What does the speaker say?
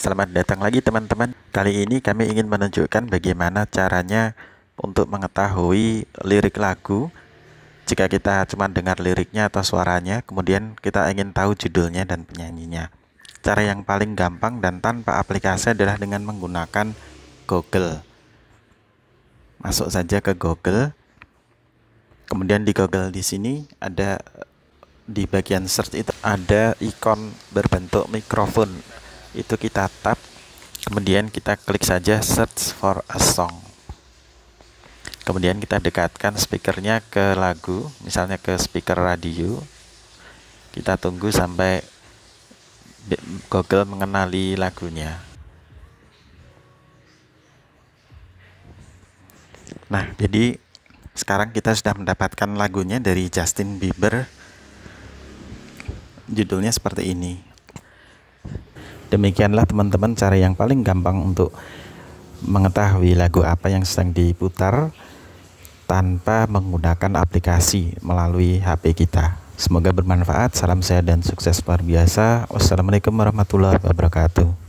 Selamat datang lagi teman-teman. Kali ini kami ingin menunjukkan bagaimana caranya untuk mengetahui lirik lagu. Jika kita cuma dengar liriknya atau suaranya, kemudian kita ingin tahu judulnya dan penyanyinya. Cara yang paling gampang dan tanpa aplikasi adalah dengan menggunakan Google. Masuk saja ke Google. Kemudian di Google di sini ada di bagian search itu ada ikon berbentuk mikrofon itu kita tap kemudian kita klik saja search for a song kemudian kita dekatkan speakernya ke lagu misalnya ke speaker radio kita tunggu sampai Google mengenali lagunya nah jadi sekarang kita sudah mendapatkan lagunya dari Justin Bieber judulnya seperti ini Demikianlah teman-teman cara yang paling gampang untuk mengetahui lagu apa yang sedang diputar tanpa menggunakan aplikasi melalui HP kita. Semoga bermanfaat. Salam sehat dan sukses luar biasa. Wassalamualaikum warahmatullahi wabarakatuh.